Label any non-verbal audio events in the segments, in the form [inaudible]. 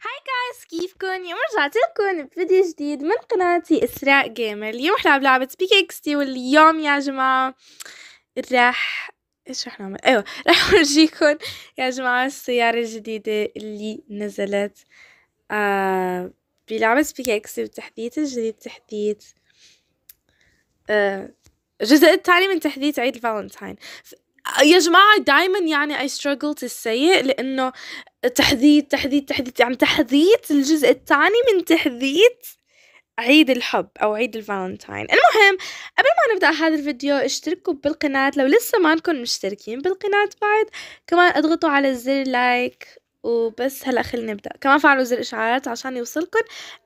هاي جايز كيفكن اليوم رجعت لكم بفيديو جديد من قناتي اسراء جيمر اليوم رح نلعب لعبه بيك اكس تي واليوم يا جماعه رح ايش رح نعمل ايوه [laughs] رح اورجيكم يا جماعه السياره الجديده اللي نزلت آه بلعبه بيك اكس تي والتحديث الجديد تحديث آه الجزء الثاني من تحديث عيد الفالنتاين يا جماعة دايما يعني I struggle to say it لأنه تحديد تحديد تحديد يعني تحديد الجزء الثاني من تحديد عيد الحب أو عيد الفالنتاين المهم قبل ما نبدأ هذا الفيديو اشتركوا بالقناة لو لسه ما انكم مشتركين بالقناة بعد كمان اضغطوا على زر لايك وبس هلا خلينا نبدا كمان فعلوا زر الاشعارات عشان يوصلكم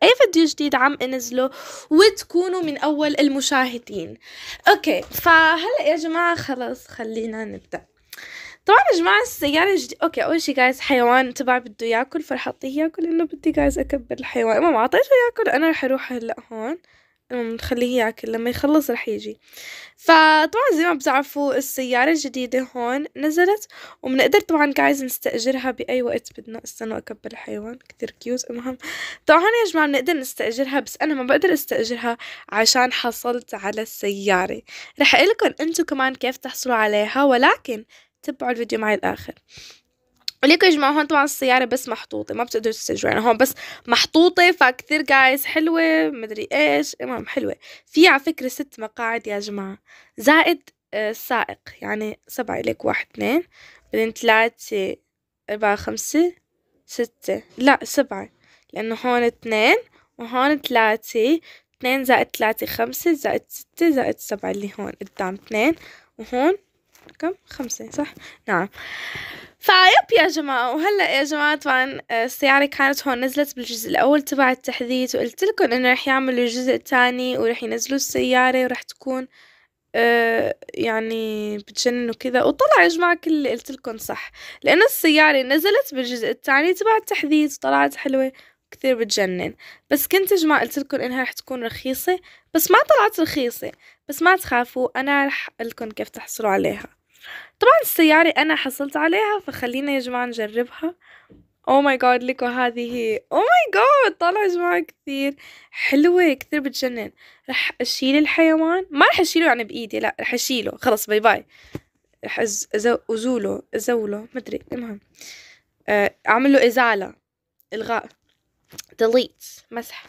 اي فيديو جديد عم انزله وتكونوا من اول المشاهدين اوكي فهلا يا جماعه خلص خلينا نبدا طبعا يا جماعه السياره جديد اوكي اول شي جايز حيوان تبع بده ياكل فرح اعطيه ياكل انه بدي جايز اكبر الحيوان ما اعطيته ياكل انا رح اروح هلا هون نخليه ياكل لما يخلص رح يجي فطبعا زي ما بتعرفوا السيارة الجديدة هون نزلت وبنقدر طبعا جايز نستأجرها بأي وقت بدنا استنوا أكبر الحيوان كتير كيوت المهم طبعا يا جماعة بنقدر نستأجرها بس أنا ما بقدر استأجرها عشان حصلت على السيارة رح أقلكم أنتو كمان كيف تحصلوا عليها ولكن تبعوا الفيديو معي الآخر وليكن يا جماعه هون طبعا السياره بس محطوطه ما بتقدروا تسجلوا يعني هون بس محطوطه فكتير جايز حلوه مدري ايش المهم حلوه في على فكره ست مقاعد يا جماعه زائد آه، السائق يعني سبعة ليك واحد اثنين بعدين ثلاثة أربعة خمسة ستة لا سبعة لأنه هون اثنين وهون ثلاثة اثنين زائد ثلاثة خمسة زائد ستة زائد سبعة اللي هون قدام اثنين وهون كم خمسة صح نعم فيب يا جماعة وهلا يا جماعة طبعا آه، السيارة كانت هون نزلت بالجزء الأول تبع التحديث وقلت لكم إنه رح يعملوا الجزء الثاني ورح ينزلوا السيارة ورح تكون آه، يعني بتجنن وكذا وطلع يا جماعة كل اللي قلت لكم صح لأنه السيارة نزلت بالجزء الثاني تبع التحديث وطلعت حلوة كثير بتجنن بس كنت يا جماعة قلت لكم انها رح تكون رخيصة بس ما طلعت رخيصة بس ما تخافوا انا رح لكم كيف تحصلوا عليها طبعا السيارة أنا حصلت عليها فخلينا يا جماعة نجربها او ماي جاد لكم هذه او ماي جاد طالعة يا جماعة كثير حلوة كثير بتجنن رح اشيل الحيوان ما رح اشيله يعني بايدي لا رح اشيله خلص باي باي رح ازوله ازوله مدري المهم آه، اعمل له ازالة الغاء ديليت مسح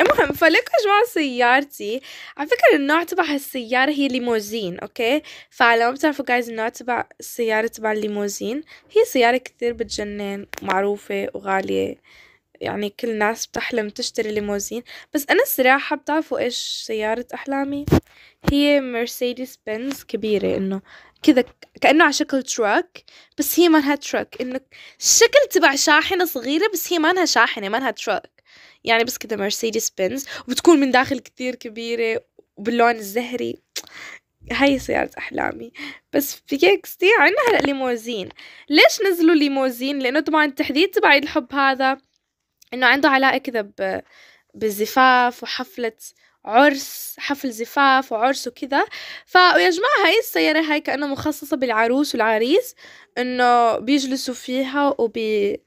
المهم فلكم جوا سيارتي على فكرة النوع تبع هالسيارة هي ليموزين اوكي فلو بتعرفوا جايز النوع تبع السيارة تبع الليموزين هي سيارة كتير بتجنن معروفة وغالية يعني كل الناس بتحلم تشتري ليموزين بس أنا الصراحة بتعرفوا إيش سيارة أحلامي هي مرسيدس بنز كبيرة إنه كذا كأنه على شكل تراك بس هي لها تراك إنه الشكل تبع شاحنة صغيرة بس هي لها شاحنة لها تراك يعني بس كذا مرسيدس بنز وبتكون من داخل كتير كبيرة وباللون الزهري هاي سيارة أحلامي بس في كيك ستي عندنا هلأ ليموزين ليش نزلوا ليموزين؟ لأنه طبعا التحديد تبع الحب هذا انه عنده علاقه كذا بالزفاف وحفله عرس حفل زفاف وعرس وكذا فيا جماعة هاي السيارة هاي كانه مخصصة بالعروس والعريس إنه بيجلسوا فيها وبي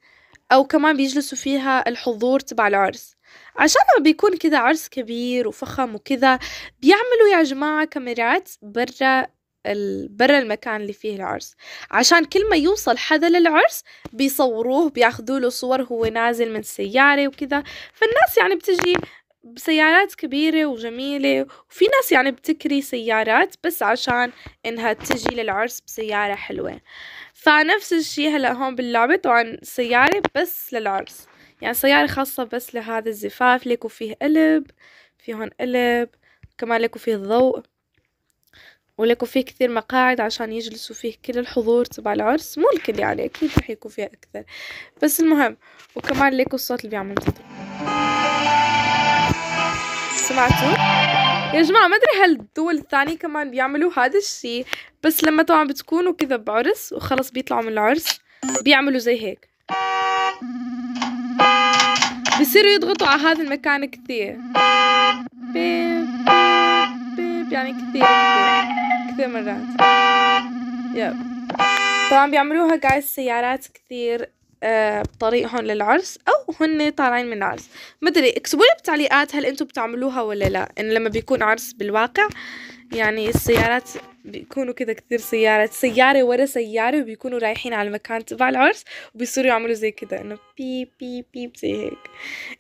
أو كمان بيجلسوا فيها الحضور تبع العرس عشان لما بيكون كذا عرس كبير وفخم وكذا بيعملوا يا جماعة كاميرات برا برا المكان اللي فيه العرس عشان كل ما يوصل حدا للعرس بيصوروه بياخذوا له صور هو نازل من سيارة وكذا فالناس يعني بتجي بسيارات كبيرة وجميلة وفي ناس يعني بتكري سيارات بس عشان انها تجي للعرس بسيارة حلوة فنفس الشي هلا هون باللعبة طبعا سيارة بس للعرس يعني سيارة خاصة بس لهذا الزفاف ليكو فيه قلب في هون قلب كمان ليكو فيه ضوء ولكو فيه كثير مقاعد عشان يجلسوا فيه كل الحضور تبع العرس مو الكل يعني اكيد رح يكون فيها اكثر بس المهم وكمان ليكو الصوت اللي بيعمل تضرب سمعتوا يا جماعة ما ادري هل الدول الثانية كمان بيعملوا هذا الشيء بس لما طبعا بتكونوا كذا بعرس وخلص بيطلعوا من العرس بيعملوا زي هيك بصيروا يضغطوا على هذا المكان كثير بيب. يعني كثير كثير مرات يب طبعا بيعملوها جايز سيارات كثير آه، بطريقهم للعرس او هن طالعين من العرس مدري اكتبوا لي بالتعليقات هل انتم بتعملوها ولا لا انه لما بيكون عرس بالواقع يعني السيارات بيكونوا كذا كثير سيارة سيارة ورا سيارة وبيكونوا رايحين على المكان تبع العرس وبيصيروا يعملوا زي كذا انه بيب بيب بيب زي هيك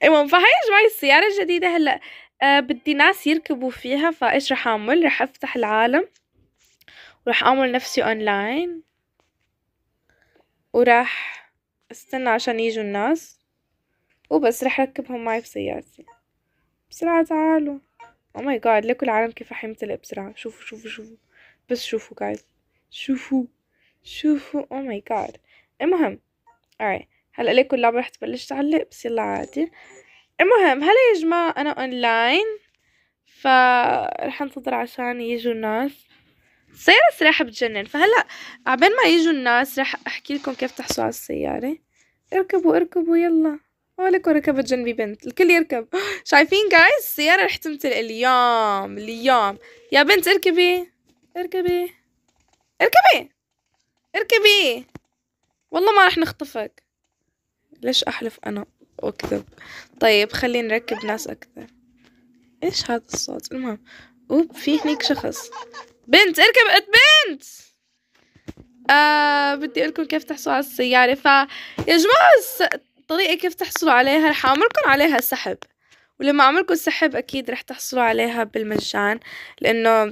المهم فهي يا جماعة السيارة الجديدة هلا آه، بدي ناس يركبوا فيها فايش رح اعمل رح افتح العالم ورح اعمل نفسي اونلاين وراح استنى عشان يجوا الناس وبس رح اركبهم معي بسيارتي بسرعة تعالوا او ماي جاد ليكوا العالم كيف رح يمتلئ بسرعة شوفوا شوفوا شوفوا بس شوفوا جايز شوفوا شوفوا او ماي جاد المهم اي هلا لكم اللعبة رح تبلش تعلق بس يلا عادي المهم هلا يا جماعة أنا أونلاين فرح أنتظر عشان يجوا الناس السيارة صراحة بتجنن فهلا عبين ما يجوا الناس رح أحكي لكم كيف تحصلوا على السيارة اركبوا اركبوا يلا ولكم ركبت جنبي بنت الكل يركب [gasps] شايفين جايز السيارة رح تمتلئ اليوم اليوم يا بنت اركبي اركبي اركبي اركبي والله ما رح نخطفك ليش أحلف أنا واكذب طيب خلينا نركب ناس اكثر ايش هذا الصوت المهم اوب في هنيك شخص بنت اركب بنت آه بدي اقول لكم كيف تحصلوا على السياره ف يا جماعه الطريقه كيف تحصلوا عليها رح اعمل عليها سحب ولما اعملكم سحب اكيد رح تحصلوا عليها بالمجان لانه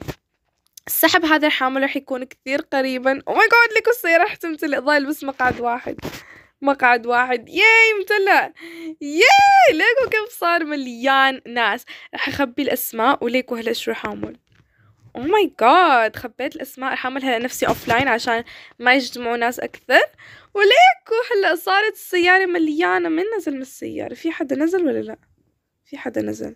السحب هذا الحامل رح يكون كثير قريبا او ماي جاد لكم السياره رح تمتلئ ضايل بس مقعد واحد مقعد واحد ياي مطلع ياي ليكو كيف صار مليان ناس رح اخبي الاسماء وليكو هلا شو رح اعمل او ماي جاد خبيت الاسماء رح اعمل هلا نفسي اوف لاين عشان ما يجتمعوا ناس اكثر وليكو هلا صارت السيارة مليانة من نزل من السيارة في حدا نزل ولا لا في حدا نزل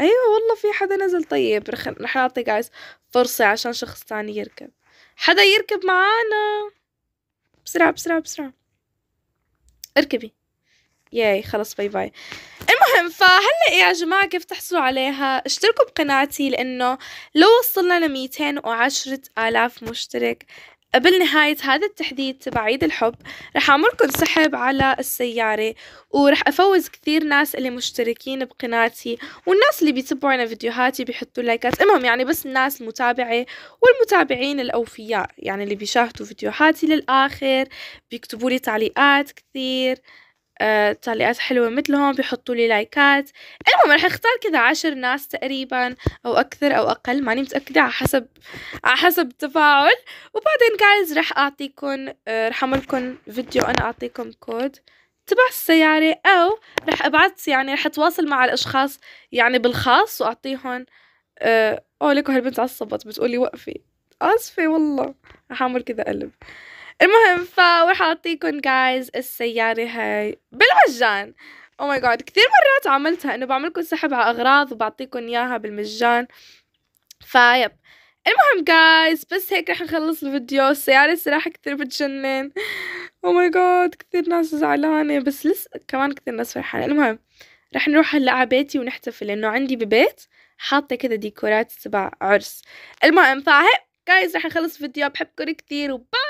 ايوه والله في حدا نزل طيب رح, رح اعطي جايز فرصة عشان شخص تاني يركب حدا يركب معانا بسرعة بسرعة بسرعة اركبي ياي خلص باي باي المهم فهلا يا جماعة كيف تحصلوا عليها اشتركوا بقناتي لانه لو وصلنا لميتين وعشرة الاف مشترك قبل نهاية هذا التحديد تبع عيد الحب رح أعملكم سحب على السيارة ورح أفوز كثير ناس اللي مشتركين بقناتي والناس اللي بيتبعوا فيديوهاتي بيحطوا لايكات المهم يعني بس الناس المتابعة والمتابعين الأوفياء يعني اللي بيشاهدوا فيديوهاتي للآخر بيكتبوا لي تعليقات كثير آه، تعليقات حلوة مثلهم بيحطوا لي لايكات المهم رح اختار كذا عشر ناس تقريبا او اكثر او اقل ماني متأكدة على حسب على حسب التفاعل وبعدين جايز رح اعطيكم آه، رح اعملكم فيديو انا اعطيكم كود تبع السيارة او رح ابعث يعني رح اتواصل مع الاشخاص يعني بالخاص واعطيهم آه اوه لكم هالبنت عصبت بتقولي وقفي اسفة والله رح اعمل كذا قلب المهم فراح اعطيكم جايز السياره هاي بالمجان او ماي جاد كثير مرات عملتها انه بعملكم سحب على اغراض وبعطيكم اياها بالمجان فيب المهم جايز بس هيك رح نخلص الفيديو السيارة صراحة كثير بتجنن او ماي جاد كثير ناس زعلانة بس لسه كمان كثير ناس فرحانة المهم رح نروح هلا على بيتي ونحتفل لانه عندي ببيت حاطة كذا ديكورات تبع عرس المهم فهيك جايز رح نخلص الفيديو بحبكم كثير وباي